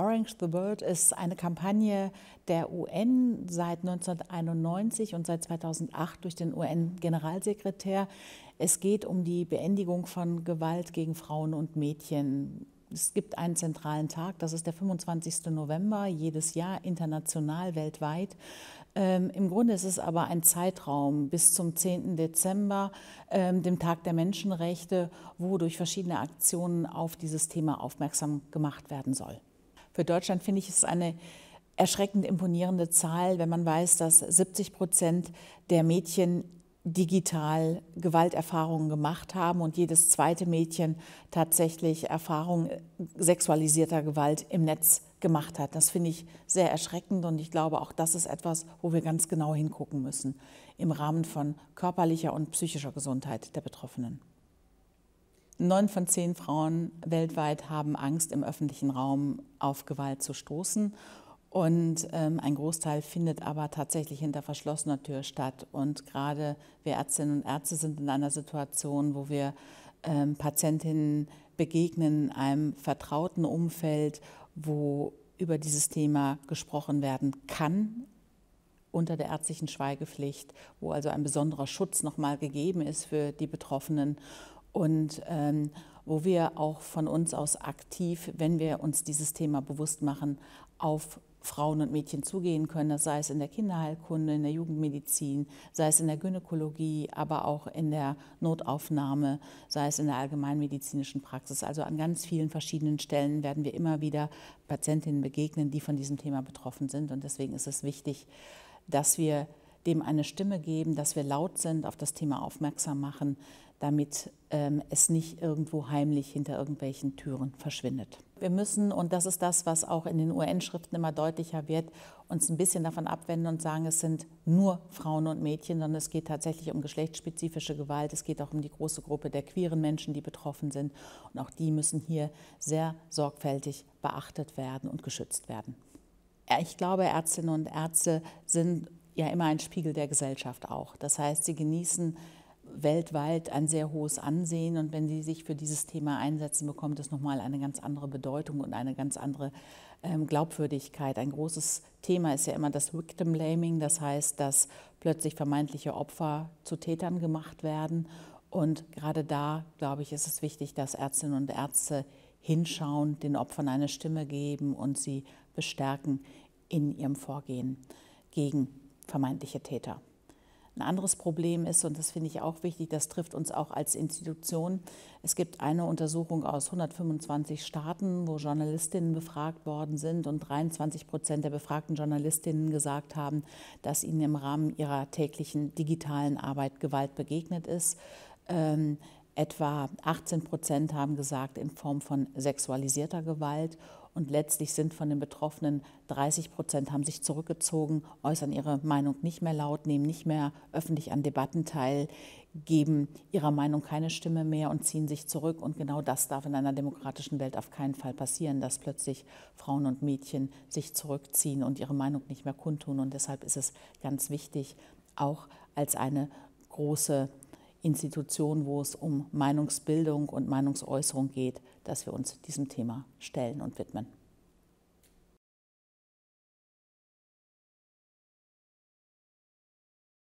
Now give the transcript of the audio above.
Orange the World ist eine Kampagne der UN seit 1991 und seit 2008 durch den UN-Generalsekretär. Es geht um die Beendigung von Gewalt gegen Frauen und Mädchen. Es gibt einen zentralen Tag, das ist der 25. November jedes Jahr, international, weltweit. Ähm, Im Grunde ist es aber ein Zeitraum bis zum 10. Dezember, ähm, dem Tag der Menschenrechte, wo durch verschiedene Aktionen auf dieses Thema aufmerksam gemacht werden soll. Für Deutschland finde ich es eine erschreckend imponierende Zahl, wenn man weiß, dass 70 Prozent der Mädchen digital Gewalterfahrungen gemacht haben und jedes zweite Mädchen tatsächlich Erfahrungen äh, sexualisierter Gewalt im Netz gemacht hat. Das finde ich sehr erschreckend und ich glaube, auch das ist etwas, wo wir ganz genau hingucken müssen im Rahmen von körperlicher und psychischer Gesundheit der Betroffenen. Neun von zehn Frauen weltweit haben Angst, im öffentlichen Raum auf Gewalt zu stoßen. Und ähm, ein Großteil findet aber tatsächlich hinter verschlossener Tür statt. Und gerade wir Ärztinnen und Ärzte sind in einer Situation, wo wir ähm, Patientinnen begegnen in einem vertrauten Umfeld, wo über dieses Thema gesprochen werden kann unter der ärztlichen Schweigepflicht, wo also ein besonderer Schutz nochmal gegeben ist für die Betroffenen und ähm, wo wir auch von uns aus aktiv, wenn wir uns dieses Thema bewusst machen, auf Frauen und Mädchen zugehen können, sei es in der Kinderheilkunde, in der Jugendmedizin, sei es in der Gynäkologie, aber auch in der Notaufnahme, sei es in der allgemeinmedizinischen Praxis. Also an ganz vielen verschiedenen Stellen werden wir immer wieder Patientinnen begegnen, die von diesem Thema betroffen sind. Und deswegen ist es wichtig, dass wir dem eine Stimme geben, dass wir laut sind, auf das Thema aufmerksam machen, damit ähm, es nicht irgendwo heimlich hinter irgendwelchen Türen verschwindet. Wir müssen, und das ist das, was auch in den UN-Schriften immer deutlicher wird, uns ein bisschen davon abwenden und sagen, es sind nur Frauen und Mädchen, sondern es geht tatsächlich um geschlechtsspezifische Gewalt, es geht auch um die große Gruppe der queeren Menschen, die betroffen sind. Und auch die müssen hier sehr sorgfältig beachtet werden und geschützt werden. Ich glaube, Ärztinnen und Ärzte sind ja immer ein Spiegel der Gesellschaft auch. Das heißt, sie genießen weltweit ein sehr hohes Ansehen und wenn sie sich für dieses Thema einsetzen, bekommt es nochmal eine ganz andere Bedeutung und eine ganz andere ähm, Glaubwürdigkeit. Ein großes Thema ist ja immer das Victim Blaming, das heißt, dass plötzlich vermeintliche Opfer zu Tätern gemacht werden. Und gerade da, glaube ich, ist es wichtig, dass Ärztinnen und Ärzte hinschauen, den Opfern eine Stimme geben und sie bestärken in ihrem Vorgehen gegen vermeintliche Täter. Ein anderes Problem ist, und das finde ich auch wichtig, das trifft uns auch als Institution. Es gibt eine Untersuchung aus 125 Staaten, wo Journalistinnen befragt worden sind und 23 Prozent der befragten Journalistinnen gesagt haben, dass ihnen im Rahmen ihrer täglichen digitalen Arbeit Gewalt begegnet ist. Ähm, etwa 18 Prozent haben gesagt, in Form von sexualisierter Gewalt und letztlich sind von den Betroffenen 30 Prozent haben sich zurückgezogen, äußern ihre Meinung nicht mehr laut, nehmen nicht mehr öffentlich an Debatten teil, geben ihrer Meinung keine Stimme mehr und ziehen sich zurück. Und genau das darf in einer demokratischen Welt auf keinen Fall passieren, dass plötzlich Frauen und Mädchen sich zurückziehen und ihre Meinung nicht mehr kundtun. Und deshalb ist es ganz wichtig, auch als eine große Institutionen, wo es um Meinungsbildung und Meinungsäußerung geht, dass wir uns diesem Thema stellen und widmen.